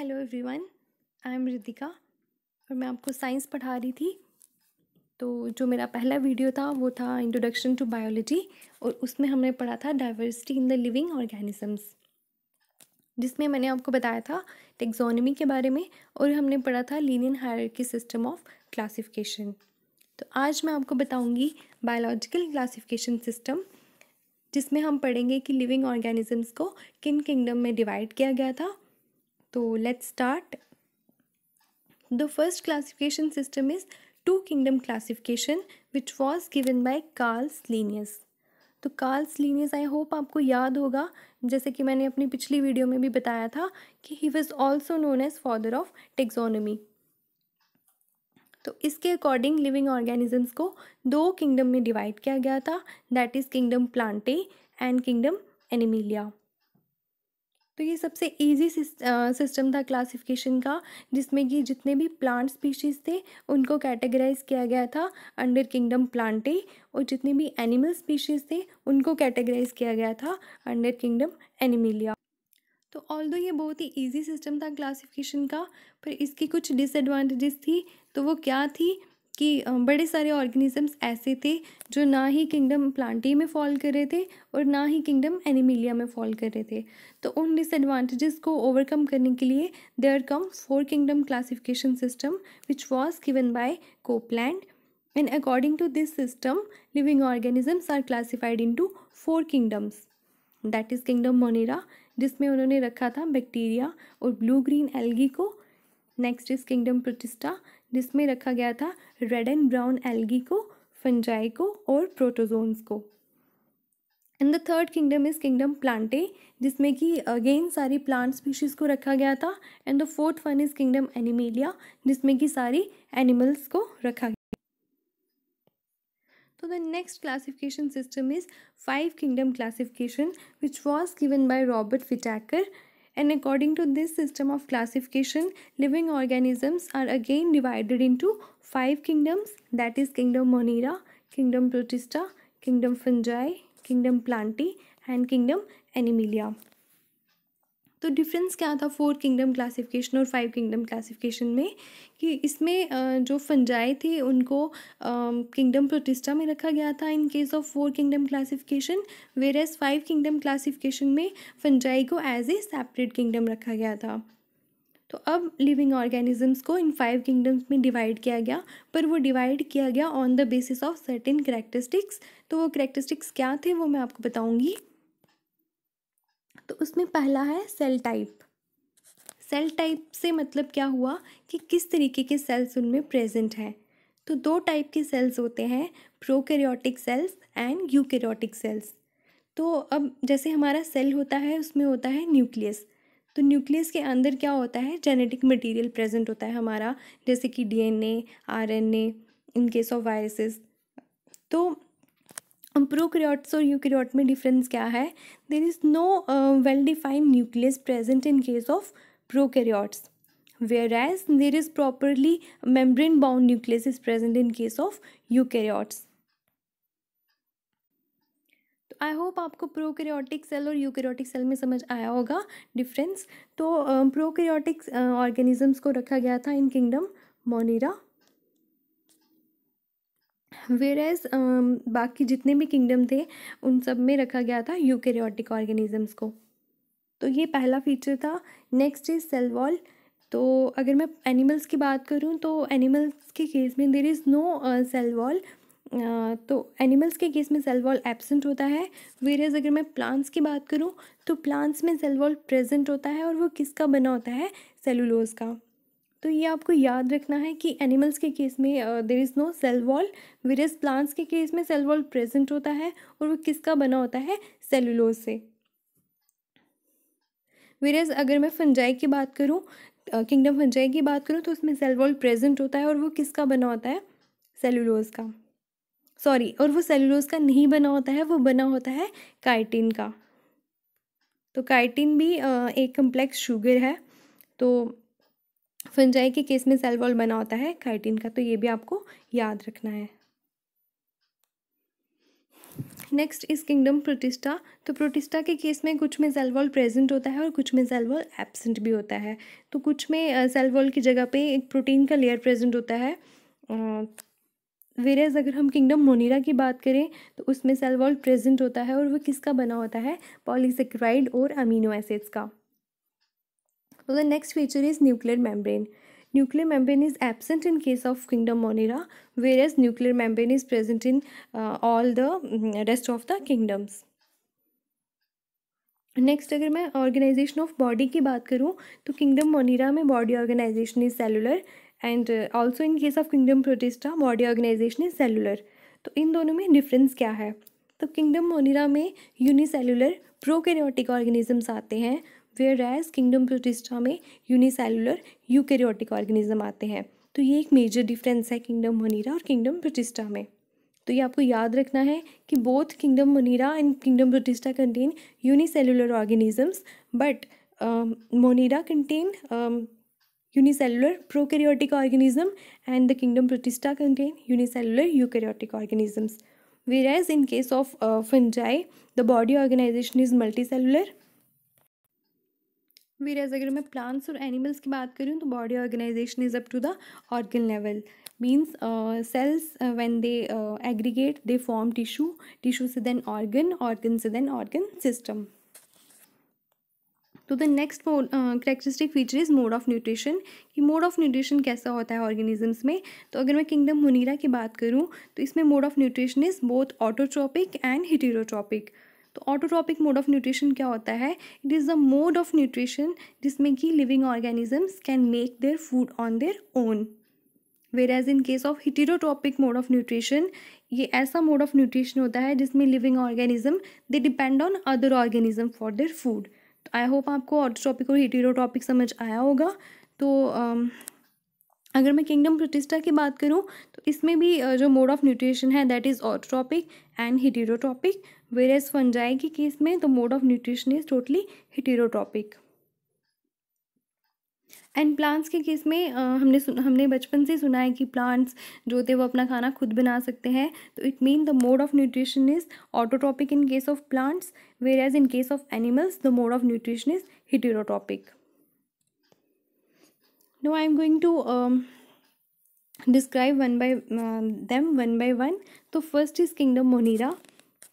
Hello everyone I am Ritika और मैं आपको साइंस पढ़ा रही थी तो जो मेरा पहला वीडियो था वो था इंट्रोडक्शन टू बायोलॉजी और उसमें हमने पढ़ा था diversity in the living organisms जिसमें मैंने आपको बताया था टेक्सोनोमी के बारे में और हमने पढ़ा था Linnaean hierarchy system of classification तो आज मैं आपको बताऊँगी बायोलॉजिकल क्लासिफिकेशन सिस्टम जिसमें हम पढ़ेंगे कि लिविंग ऑर्गेनिजम्स को किन किंगडम में डिवाइड किया गया था तो let's start the first classification system is two kingdom classification which was given by Carolus Linnaeus तो कार्ल्स लीनियस आई होप आपको याद होगा जैसे कि मैंने अपनी पिछली वीडियो में भी बताया था कि he was also known as father of taxonomy तो इसके अकॉर्डिंग लिविंग ऑर्गेनिजम्स को दो किंगडम में डिवाइड किया गया था that is kingdom Plantae and kingdom Animalia तो ये सबसे ईजी सिस्टम था क्लासिफिकेशन का जिसमें कि जितने भी प्लांट स्पीशीज़ थे उनको कैटेगराइज किया गया था अंडर किंगडम प्लांटे और जितने भी एनिमल स्पीशीज़ थे उनको कैटेगराइज किया गया था अंडर किंगडम एनिमिलिया तो ऑल दो ये बहुत ही ईजी सिस्टम था क्लासिफिकेशन का पर इसकी कुछ डिसएडवांटेजेस थी तो वो क्या थी कि बड़े सारे ऑर्गेनिजम्स ऐसे थे जो ना ही किंगडम प्लांटी में फॉल कर रहे थे और ना ही किंगडम एनिमिलिया में फॉल कर रहे थे तो उन डिसएडवांटेजेस को ओवरकम करने के लिए there come four kingdom classification system which was given by Copeland and according to this system living organisms are classified in four kingdoms that is kingdom Monera जिसमें उन्होंने रखा था बैक्टीरिया और ब्लू ग्रीन एल्गी को next is kingdom Protista जिसमें रखा गया था रेड एंड ब्राउन एल्गी को फंजाई को और प्रोटोजोन्स को and the third kingdom is kingdom Plantae जिसमें कि अगेन सारी प्लांट स्पीशीज़ को रखा गया था and the fourth one is kingdom Animalia जिसमें कि सारी एनिमल्स को रखा गया तो the next classification system is five kingdom classification which was given by Robert Whittaker and according to this system of classification living organisms are again divided into five kingdoms that is kingdom monera kingdom protista kingdom fungi kingdom plantae and kingdom animalia तो difference क्या था four kingdom classification और five kingdom classification में कि इसमें जो fungi थे उनको किंगडम प्रोटिस्टा में रखा गया था in case of four kingdom classification whereas five kingdom classification में फंजाई को एज ए सेपरेट किंगडम रखा गया था तो अब लिविंग ऑर्गेनिजम्स को इन फाइव किंगडम्स में डिवाइड किया गया पर वो डिवाइड किया गया on the basis of certain characteristics तो वो करेक्टरिस्टिक्स क्या थे वो मैं आपको बताऊंगी तो उसमें पहला है सेल टाइप सेल टाइप से मतलब क्या हुआ कि किस तरीके के सेल्स उनमें प्रेजेंट हैं तो दो टाइप के सेल्स होते हैं prokaryotic cells and eukaryotic cells तो अब जैसे हमारा सेल होता है उसमें होता है न्यूक्लियस तो न्यूक्लियस के अंदर क्या होता है जेनेटिक मटेरियल प्रेजेंट होता है हमारा जैसे कि DNA RNA in case of viruses तो प्रोक्रियोट्स और यूक्रियोट में डिफरेंस क्या है there is no well defined nucleus present in case of prokaryotes whereas there is properly membrane bound nucleus is present in case of eukaryotes तो I hope आपको prokaryotic cell और eukaryotic cell में समझ आया होगा difference तो prokaryotic uh, organisms uh, को रखा गया था in kingdom Monera whereas um, बाकी जितने भी किंगडम थे उन सब में रखा गया था यूकेरियोटिक ऑर्गेनिजम्स को तो ये पहला फीचर था नेक्स्ट इज सेल वॉल तो अगर मैं एनिमल्स की बात करूँ तो एनिमल्स के केस में there is no cell wall तो एनिमल्स के केस में सेल वॉल एबसेंट होता है एज अगर मैं प्लांट्स की बात करूँ तो प्लांट्स में सेल वॉल प्रेजेंट होता है और वो किसका बना होता है सेलुलोज का तो ये आपको याद रखना है कि एनिमल्स के केस में there is no cell wall whereas plants के केस में सेल वॉल प्रेजेंट होता है और वो किसका बना होता है सेलुलोज से वेरियस अगर मैं फंजाई की बात करूँ किंगडम फंजाई की बात करूँ तो उसमें सेल वॉल प्रेजेंट होता है और वो किसका बना होता है सेलुलोज का सॉरी और वो सेलुलोज का नहीं बना होता है वो बना होता है काइटिन का तो काइटिन भी एक कम्प्लेक्स शुगर है तो फंजाई के केस में सेल वॉल बना होता है काइटिन का तो ये भी आपको याद रखना है नेक्स्ट इस किंगडम प्रोटिस्टा तो प्रोटिस्टा के केस में कुछ में सेल वॉल प्रेजेंट होता है और कुछ में सेल वॉल भी होता है तो कुछ में सेल वॉल की जगह पे एक प्रोटीन का लेयर प्रेजेंट होता है वेरेज अगर हम किंगडम मोनीरा की बात करें तो उसमें सेल वॉल प्रेजेंट होता है और वह किसका बना होता है पॉलीसेक्राइड और अमीनो एसिड्स का तो the next feature is nuclear membrane nuclear membrane is absent in case of kingdom Monera whereas nuclear membrane is present in all the rest of the kingdoms next अगर मैं organization of body की बात करूँ तो kingdom Monera में body organization is cellular and also in case of kingdom Protista body organization is cellular तो इन दोनों में डिफरेंस क्या है तो किंगडम मोनेरा में यूनिसेलुलर प्रोकैरियोटिक ऑर्गेनिजम्स आते हैं वेयर एज किंगडम प्रोटिस्टा में यूनिसेलुलर यूकेरियोटिक ऑर्गेनिज्म आते हैं तो ये एक मेजर डिफरेंस है किंगडम मनीरा और किंगडम प्रोटिस्टा में तो ये आपको याद रखना है कि both kingdom Monera and kingdom Protista contain unicellular organisms but Monera contain unicellular prokaryotic organism and the kingdom Protista contain unicellular eukaryotic organisms whereas in case of fungi the body organization is multicellular whereas अगर मैं plants और animals की बात करूँ तो body organization is up to the organ level means cells when they aggregate they form tissue tissue से then organ organ से then organ system तो the next characteristic feature is mode of nutrition कि mode of nutrition कैसा होता है organisms में तो अगर मैं किंगडम मुनीरा की बात करूँ तो इसमें mode of nutrition is both autotrophic and heterotrophic तो ऑटोट्रॉपिक मोड ऑफ न्यूट्रिशन क्या होता है it is the mode of nutrition जिसमें कि living organisms can make their food on their own whereas in case of heterotrophic mode of nutrition ये ऐसा mode of nutrition होता है जिसमें living organism they depend on other organism for their food तो I hope आपको autotrophic और heterotrophic समझ आया होगा तो um, अगर मैं किंगडम प्रोटिस्टा की बात करूँ तो इसमें भी जो मोड ऑफ न्यूट्रिशन है that is autotrophic and heterotrophic whereas fungi के केस में the mode of nutrition is totally heterotrophic and plants के केस में आ, हमने हमने बचपन से सुना है कि प्लांट्स जो थे वो अपना खाना खुद बना सकते हैं तो it mean the mode of nutrition is autotrophic in case of plants whereas in case of animals the mode of nutrition is heterotrophic now I am going to describe one one them one um, them one तो first is kingdom Monera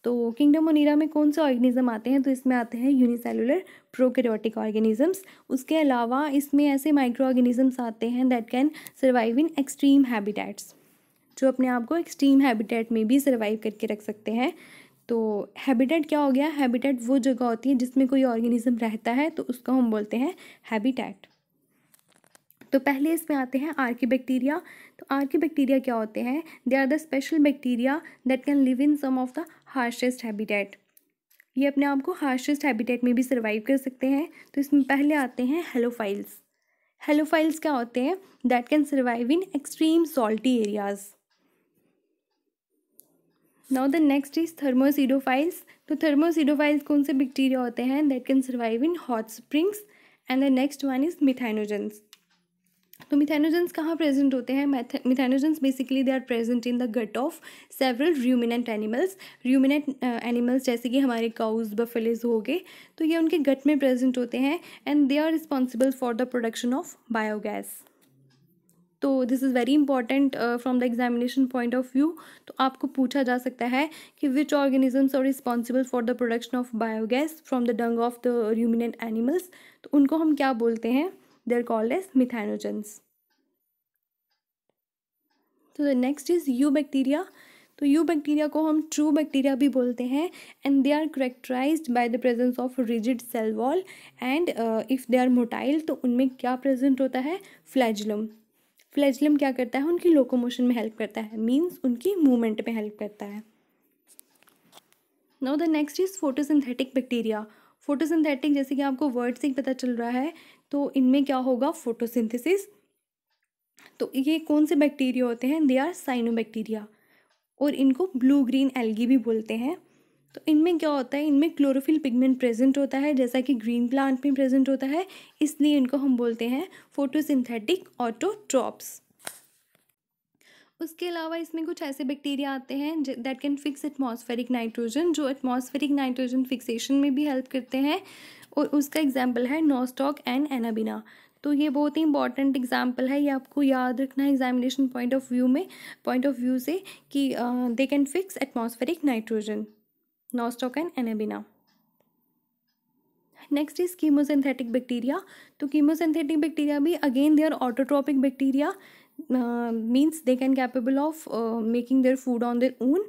तो kingdom ओनीरा में कौन से organism आते हैं तो इसमें आते हैं यूनिसेलुलर प्रोकेरियोटिक ऑर्गेनिजम्स उसके अलावा इसमें ऐसे माइक्रो ऑर्गेनिजम्स आते हैं that can survive in extreme habitats जो अपने आप को एक्सट्रीम हैबिटेट में भी सर्वाइव करके रख सकते हैं तो हैबिटेट क्या हो गया हैबिटेट वो जगह होती है जिसमें कोई ऑर्गेनिज्म रहता है तो उसको हम बोलते हैं हैबिटेट तो पहले इसमें आते हैं आर्की बैक्टीरिया तो आर्की बैक्टीरिया क्या होते हैं they are the special bacteria that can live in some of the harshest habitat ये अपने आप को हार्शेस्ट हैबिटेट में भी सर्वाइव कर सकते हैं तो इसमें पहले आते हैं हेलोफाइल्स हेलोफाइल्स क्या होते हैं that can survive in extreme salty areas now the next is thermoacidophiles तो थर्मोसिडोफाइल्स कौन से बैक्टीरिया होते हैं that can survive in hot springs and the next one is methanogens तो मिथेनोजेंस कहाँ प्रेजेंट होते हैं methanogens basically they are present in the gut of several ruminant animals ruminant animals जैसे कि हमारे काउज बफेलेज हो गए तो ये उनके गट में प्रेजेंट होते हैं and they are responsible for the production of biogas तो this is very important from the examination point of view तो आपको पूछा जा सकता है कि which organisms are responsible for the production of biogas from the dung of the ruminant animals तो उनको हम क्या बोलते हैं they are called as methanogens तो the next is eubacteria तो यू बैक्टीरिया को हम ट्रू बैक्टीरिया भी बोलते हैं and they are characterize by the presence of rigid cell wall and if they are motile तो उनमें क्या प्रेजेंट होता है फ्लैजलम फ्लैजलम क्या करता है उनकी लोकोमोशन में हेल्प करता है मीन्स उनकी मूवमेंट में हेल्प करता है now the next is photosynthetic bacteria photosynthetic जैसे कि आपको वर्ड से ही पता चल रहा है तो इनमें क्या होगा फोटोसिंथेसिस तो ये कौन से बैक्टीरिया होते हैं दे आर साइनोबैक्टीरिया और इनको ब्लू ग्रीन एल्गी भी बोलते हैं तो इनमें क्या होता है इनमें क्लोरोफिल पिगमेंट प्रेजेंट होता है जैसा कि ग्रीन प्लांट में प्रेजेंट होता है इसलिए इनको हम बोलते हैं फोटोसिंथेटिक ऑटोट्रॉप्स उसके अलावा इसमें कुछ ऐसे बैक्टीरिया आते हैं that can fix atmospheric nitrogen जो एटमॉस्फेरिक नाइट्रोजन फिक्सेशन में भी हेल्प करते हैं और उसका एग्जाम्पल है नोस्टॉक एंड एनाबिना तो ये बहुत ही इंपॉर्टेंट एग्जाम्पल है ये आपको याद रखना है एग्जामिनेशन पॉइंट ऑफ व्यू में पॉइंट ऑफ व्यू से कि they can fix atmospheric nitrogen Nostoc and Anabaena next is chemosynthetic bacteria तो कीमोसिंथेटिक बैक्टीरिया भी again they are autotrophic bacteria means they can capable of making their food on their own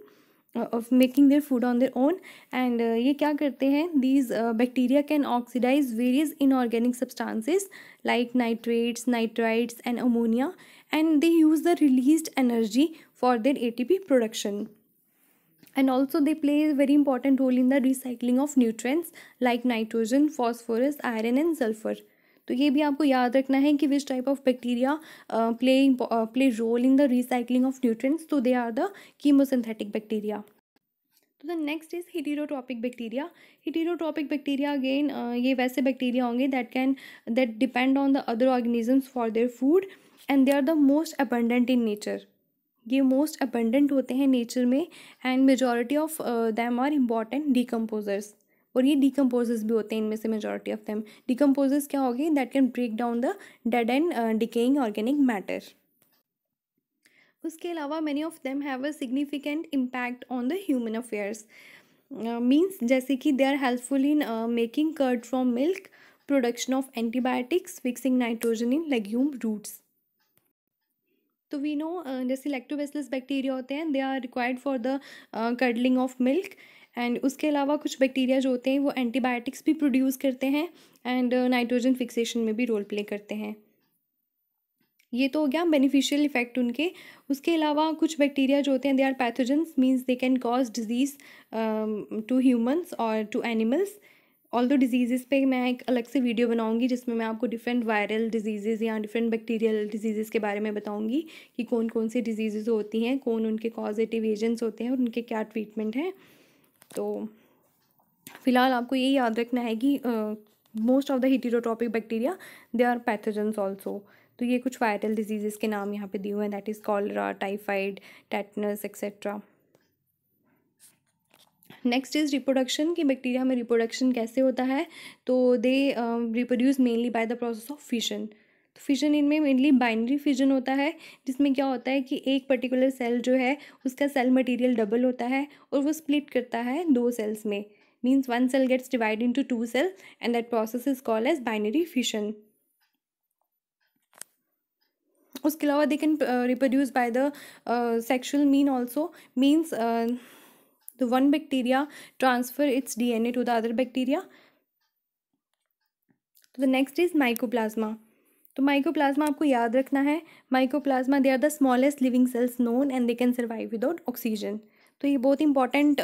of making their food on their own and uh, ये क्या करते हैं these uh, bacteria can oxidize various inorganic substances like nitrates, nitrites and ammonia and they use the released energy for their ATP production. And also they play a very important role in the recycling of nutrients like nitrogen, phosphorus, iron and sulfur. तो ये भी आपको याद रखना है कि which type of bacteria play play role in the recycling of nutrients तो they are the chemosynthetic bacteria तो the next is heterotrophic bacteria heterotrophic bacteria again ये वैसे बैक्टीरिया होंगे that can that depend on the other organisms for their food and they are the most abundant in nature ये most abundant होते हैं nature में and majority of them are important decomposers और ये decomposes भी होते हैं इनमें से मेजोरिटी ऑफ दैम डिकम्पोजेज क्या हो गए that can break down the dead and decaying organic matter उसके अलावा many of them have a significant impact on the human affairs means जैसे कि they are helpful in making curd from milk production of antibiotics fixing nitrogen in legume roots तो we know uh, जैसे lactobacillus bacteria होते हैं they are required for the curdling of milk and उसके अलावा कुछ bacteria जो होते हैं वो एंटीबायोटिक्स भी प्रोड्यूस करते हैं एंड नाइट्रोजन फिक्सेशन में भी रोल प्ले करते हैं ये तो हो गया बेनिफिशियल इफेक्ट उनके उसके अलावा कुछ बैक्टीरिया जो होते हैं they are pathogens means they can cause disease to humans और to animals although disease पे मैं एक अलग से वीडियो बनाऊंगी जिसमें मैं आपको डिफरेंट वायरल डिजीज़ या डिफरेंट बैक्टीरियल डिजीज़ के बारे में बताऊंगी कि कौन कौन सी डिजीज़ होती हैं कौन उनके कॉजेटिव एजेंट्स होते हैं और उनके क्या ट्रीटमेंट हैं तो फिलहाल आपको ये याद रखना है कि most of the heterotrophic bacteria they are pathogens also तो ये कुछ वायरल डिजीज़ के नाम यहाँ पे दिए हुए हैं that is cholera typhoid tetanus etcetera next is reproduction कि बैक्टीरिया में रिप्रोडक्शन कैसे होता है तो they reproduce mainly by the process of fission fission इनमें मेनली बाइनरी फिजन होता है जिसमें क्या होता है कि एक पर्टिकुलर सेल जो है उसका सेल मटेरियल डबल होता है और वो स्प्लिट करता है दो सेल्स में means one cell gets divide into two cell and that process is called as binary fission उसके अलावा they can reproduce by the sexual mean also means the one bacteria transfer its D to the other bacteria the next is mycoplasma तो mycoplasma आपको याद रखना है mycoplasma they are the smallest living cells known and they can survive without oxygen तो ये बहुत important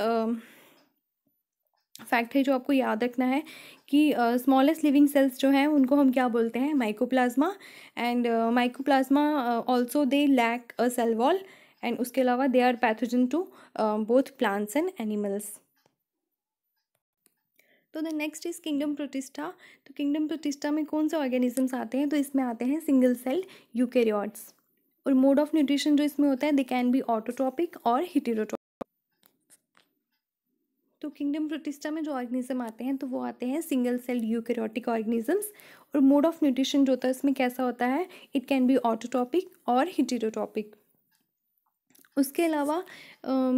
fact है जो आपको याद रखना है कि स्मॉलेस्ट लिविंग सेल्स जो हैं उनको हम क्या बोलते हैं mycoplasma and mycoplasma also they lack a cell wall and उसके अलावा they are pathogen to both plants and animals तो the next is kingdom Protista तो किंगडम प्रोटिस्टा में कौन से ऑर्गेनिजम्स आते हैं तो इसमें आते हैं सिंगल सेल यूकेरियोट्स और मोड ऑफ न्यूट्रिशन जो इसमें होता है दे कैन बी ऑटोट्रॉपिक और हिटेरोटॉपिक तो किंगडम प्रोटिस्टा में जो ऑर्गेनिज्म आते हैं तो वो आते हैं सिंगल सेल यूकेरियोटिक ऑर्गेनिजम्स और मोड ऑफ न्यूट्रिशन जो होता है उसमें कैसा होता है इट कैन बी ऑटोटॉपिक और हिटेरोटॉपिक उसके अलावा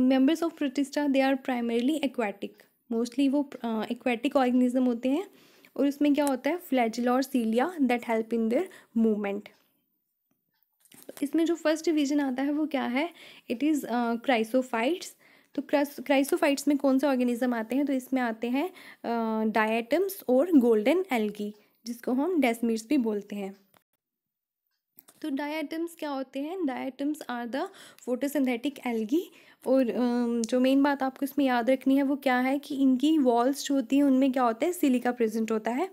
members of Protista they are primarily aquatic mostly वो एक्वेटिक ऑर्गेनिज्म होते हैं और उसमें क्या होता है फ्लैजल और cilia that help in their movement इसमें जो फर्स्ट डिवीजन आता है वो क्या है इट इज़ क्राइसोफाइट्स तो क्राइसोफाइट्स में कौन से ऑर्गेनिज्म आते हैं तो इसमें आते हैं डायटम्स और गोल्डन एल्गी जिसको हम डेस्मिट्स भी बोलते हैं तो डाइटम्स क्या होते हैं diatoms are the photosynthetic algae और जो मेन बात आपको इसमें याद रखनी है वो क्या है कि इनकी वॉल्स जो होती हैं उनमें क्या होता है सिलिका प्रेजेंट होता है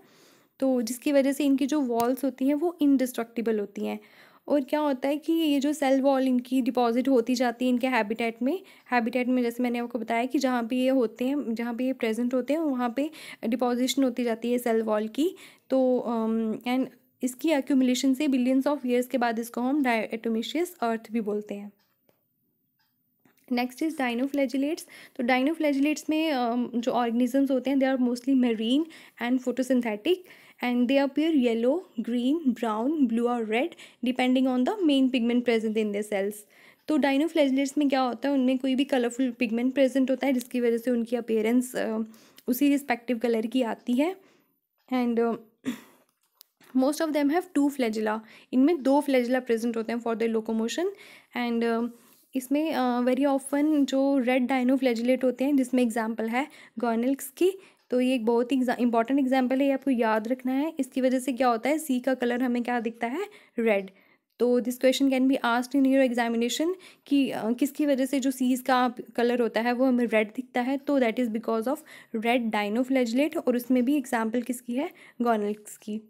तो जिसकी वजह से इनकी जो वॉल्स होती हैं वो इनडिस्ट्रक्टिबल होती हैं और क्या होता है कि ये जो सेल वॉल इनकी डिपॉजिट होती जाती है इनके हैबिटेट में हैबिटेट में जैसे मैंने आपको बताया कि जहाँ पे ये होते हैं जहाँ पे ये प्रेजेंट होते हैं वहाँ पे डिपॉजिशन होती जाती है सेल वॉल की तो एंड इसकी एक्यूमिलेशन से बिलियंस ऑफ ईयर्स के बाद इसको हम डायटोमिशियस अर्थ भी बोलते हैं नेक्स्ट इज डाइनोफ्लैजिलेट्स तो डाइनोफ्लैजिलेट्स में जो ऑर्गेनिजम्स होते हैं they are mostly marine and photosynthetic and they appear yellow green brown blue और red depending on the main pigment present in the cells तो डाइनोफ्लैजलेट्स में क्या होता है उनमें कोई भी कलरफुल पिगमेंट प्रेजेंट होता है जिसकी वजह से उनकी अपेयरेंस उसी रिस्पेक्टिव कलर की आती है and most of them have two flagella इनमें दो फ्लैजिला प्रेजेंट होते हैं फॉर द लोकोमोशन एंड इसमें वेरी uh, ऑफन जो रेड डायनो फ्लैजिलेट होते हैं जिसमें एग्जाम्पल है गॉर्निल्स की तो ये एक बहुत ही इंपॉर्टेंट एग्जाम्पल है ये आपको याद रखना है इसकी वजह से क्या होता है सी का कलर हमें क्या दिखता है रेड तो this question can be asked in your examination कि uh, किसकी वजह से जो सीज का कलर होता है वो हमें रेड दिखता है तो that is because of red dinoflagellate और उसमें भी एग्जाम्पल किसकी है गॉनल्स की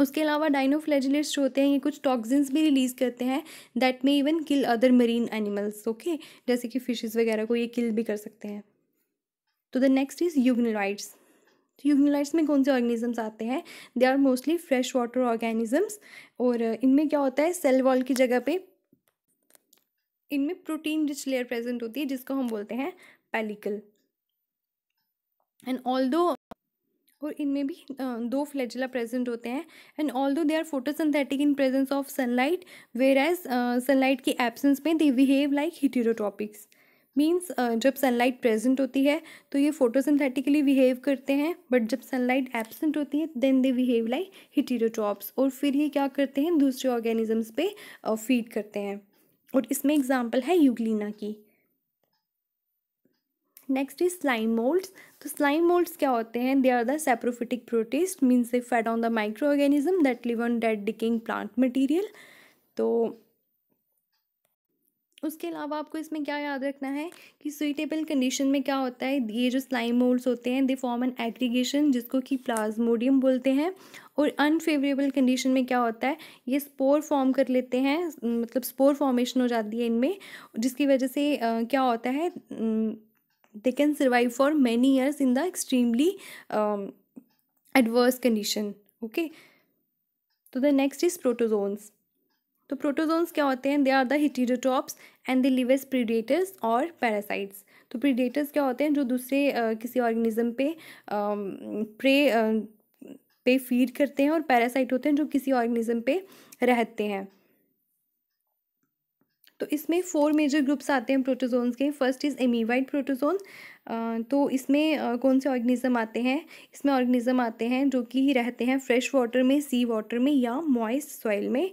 उसके अलावा डाइनोफ्लैजिलेट्स होते हैं ये कुछ टॉक्सिन्स भी रिलीज़ करते हैं that may even kill other marine animals okay जैसे कि फिशेस वगैरह को ये किल भी कर सकते हैं तो द नेक्स्ट इज़ यूगनोलाइट्स तो में कौन से ऑर्गेनिजम्स आते हैं they are mostly fresh water organisms और इनमें क्या होता है सेल वॉल की जगह पे इनमें प्रोटीन रिच लेयर प्रेजेंट होती है जिसको हम बोलते हैं पेलिकल एंड ऑल दो और इनमें भी दो फ्लैजिला प्रेजेंट होते हैं and although they are photosynthetic in presence of sunlight whereas sunlight की एब्सेंस में they behave like heterotrophics means जब सनलाइट प्रेजेंट होती है तो ये फोटोसिंथेटिकली बिहेव करते हैं बट जब सनलाइट एबसेंट होती है then they behave like heterotrophs और फिर ये क्या करते हैं दूसरे ऑर्गेनिजम्स पे फीड करते हैं और इसमें एग्जाम्पल है यूगलिना की नेक्स्ट इज स्लाइम मोल्ड्स तो स्लाइम मोल्ड्स क्या होते हैं they are the saprophytic protist means they fed on the microorganism that live on dead decaying plant material तो उसके अलावा आपको इसमें क्या याद रखना है कि सुइटेबल कंडीशन में क्या होता है ये जो स्लाइम मोल्ड्स होते हैं दे फॉर्म एन एग्रीगेशन जिसको कि प्लाज्मोडियम बोलते हैं और अनफेवरेबल कंडीशन में क्या होता है ये स्पोर फॉर्म कर लेते हैं मतलब स्पोर फॉर्मेशन हो जाती है इनमें जिसकी वजह से क्या होता है they can survive for many years in the extremely adverse condition okay तो द नेक्स्ट इज प्रोटोजोन्स तो प्रोटोजोन्स क्या होते हैं they are the heterotrophs and they live as predators और पैरासाइट्स तो प्रीडेटर्स क्या होते हैं जो दूसरे uh, किसी ऑर्गेनिज्म पे प्रे uh, पे फीड करते हैं और पैरासाइट होते हैं जो किसी ऑर्गेनिज्म पे रहते हैं तो इसमें फोर मेजर ग्रुप्स आते हैं प्रोटोजोन्स के फर्स्ट इज़ एमीवाइड प्रोटोजोन तो इसमें कौन से ऑर्गेनिज्म आते हैं इसमें ऑर्गेनिज्म आते हैं जो कि रहते हैं फ्रेश वाटर में सी वाटर में या मॉइस्ट सॉइल में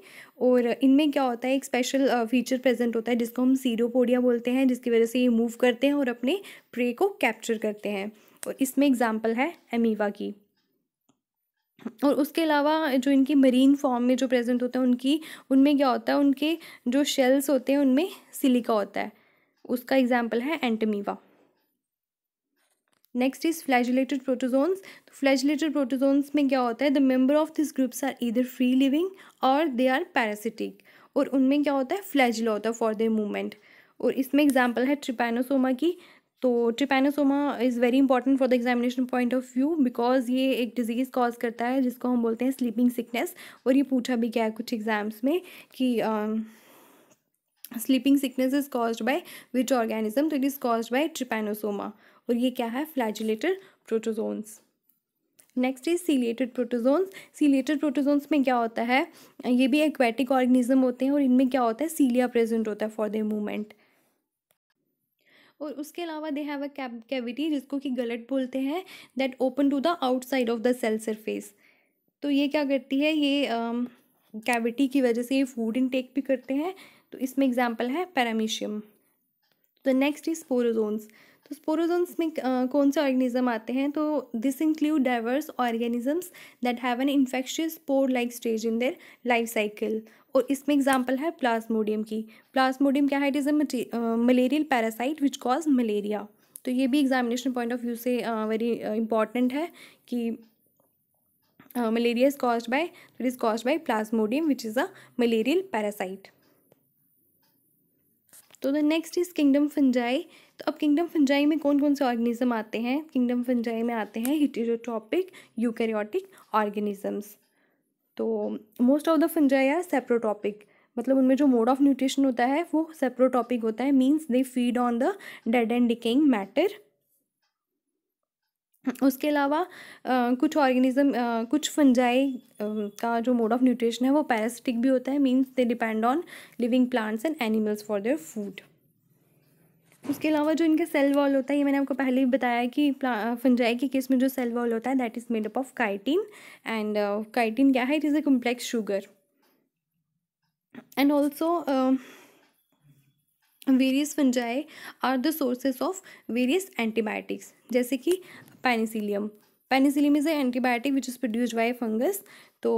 और इनमें क्या होता है एक स्पेशल फीचर प्रेजेंट होता है जिसको हम सीरोपोडिया बोलते हैं जिसकी वजह से ये मूव करते हैं और अपने प्रे को कैप्चर करते हैं और इसमें एग्जाम्पल है एमीवा की और उसके अलावा जो इनकी मरीन फॉर्म में जो प्रेजेंट होते हैं उनकी उनमें क्या होता है उनके जो शेल्स होते हैं उनमें सिलिका होता है उसका एग्जाम्पल है Entamoeba next is flagellated protozoans तो फ्लैजुलेटेड प्रोटोजोन्स में क्या होता है the member of this groups are either free living और दे आर पैरासिटिक और उनमें क्या होता है फ्लैजिला होता है फॉर देर मूवमेंट और इसमें एग्जाम्पल है ट्रिपेनोसोमा की तो Trypanosoma is very important for the examination point of view because ये एक डिजीज़ कॉज करता है जिसको हम बोलते हैं स्लीपिंग सिकनेस और ये पूछा भी गया है कुछ एग्जाम्स में कि sleeping sickness is cause by which organism तो it is cause by Trypanosoma और ये क्या है flagellated protozoans next is ciliated protozoans ciliated protozoans में क्या होता है ये भी एक्वेटिक ऑर्गेनिज्म होते हैं और इनमें क्या होता है सीलिया प्रेजेंट होता है फॉर द मूवमेंट और उसके अलावा दे हैव अ कैविटी जिसको कि गलट बोलते हैं that open to the outside of the cell surface तो ये क्या करती है ये कैविटी um, की वजह से ये फूड इनटेक भी करते हैं तो इसमें एग्जाम्पल है Paramecium the next is sporozoans तो स्पोरोजोन्स में कौन से ऑर्गेनिज्म आते हैं तो this include diverse organisms that have an infectious spore like stage in their life cycle और इसमें एग्जाम्पल है प्लाज्मोडियम की प्लाज्मोडियम क्या है it is a malarial parasite which cause malaria तो ये भी एग्जामिनेशन पॉइंट ऑफ व्यू से वेरी uh, इंपॉर्टेंट uh, है कि malaria is cause by it is cause by Plasmodium which is a malarial parasite तो the next is kingdom fungi तो अब kingdom fungi में कौन कौन से ऑर्गेनिज्म आते हैं किंगडम फंजाई में आते हैं हिटेरोटॉपिक यूकैरियोटिक ऑर्गेनिजम्स तो most of the fungi are saprotrophic मतलब उनमें जो मोड ऑफ न्यूट्रिशन होता है वो सेप्रोटॉपिक होता है means they feed on the dead and decaying matter उसके अलावा कुछ ऑर्गेनिज्म कुछ फंजाई का जो मोड ऑफ न्यूट्रिशन है वो पैरासिटिक भी होता है means they depend on living plants and animals for their food उसके अलावा जो इनके सेल वॉल होता है ये मैंने आपको पहले ही बताया कि फंजाई के केस में जो सेल वॉल होता है that is made up of chitin and chitin क्या है it is a complex sugar and also various fungi are the sources of various antibiotics जैसे कि Penicillium Penicillium is a antibiotic which is produced by fungus तो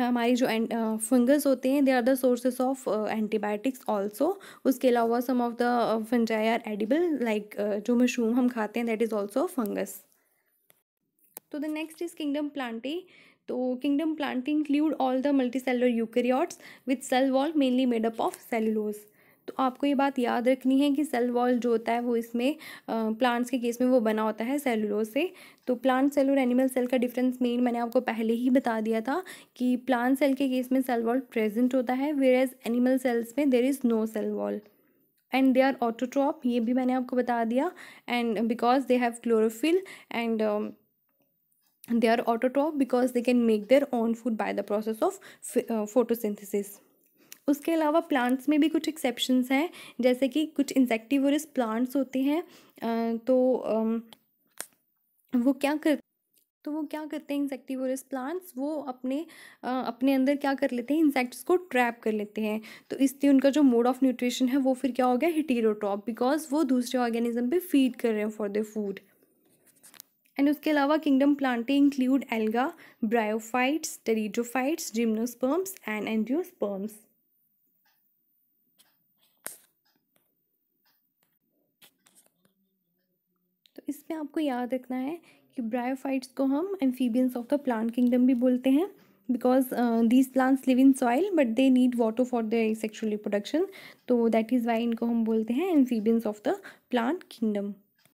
हमारी जो fungus होते हैं they are the sources of antibiotics also उसके अलावा some of the fungi are edible like जो मशरूम हम खाते हैं दैट इज़ ऑल्सो फंगस तो the next is kingdom Plantae तो kingdom Plantae include all the multicellular eukaryotes with cell wall mainly made up of cellulose तो आपको ये बात याद रखनी है कि सेल वॉल जो होता है वो इसमें प्लांट्स के केस में वो बना होता है सेलुलोज से तो प्लांट सेल और एनिमल सेल का डिफरेंस मेन मैंने आपको पहले ही बता दिया था कि प्लांट सेल के केस में सेल वॉल प्रेजेंट होता है वेर एज एनिमल सेल्स में there is no cell wall and they are autotroph ये भी मैंने आपको बता दिया and because they have chlorophyll and they are autotroph because they can make their own food by the process of photosynthesis उसके अलावा plants में भी कुछ एक्सेप्शन हैं जैसे कि कुछ इंसेक्टिवरस प्लांट्स होते हैं तो वो क्या कर तो वो क्या करते हैं इंसेक्टिवरस प्लांट्स वो अपने अपने अंदर क्या कर लेते हैं इंसेक्ट्स को ट्रैप कर लेते हैं तो इसलिए उनका जो मोड ऑफ न्यूट्रिशन है वो फिर क्या हो गया हिटीरोटॉप बिकॉज वो दूसरे ऑर्गेनिज्म पे फीड कर रहे हैं फॉर द फूड एंड उसके अलावा kingdom Plantae include algae bryophytes pteridophytes gymnosperms and angiosperms इसमें आपको याद रखना है कि ब्रायोफाइट्स को हम amphibians of the plant kingdom भी बोलते हैं because these plants live in soil but they need water for their sexual reproduction तो दैट इज़ वाई इनको हम बोलते हैं amphibians of the plant kingdom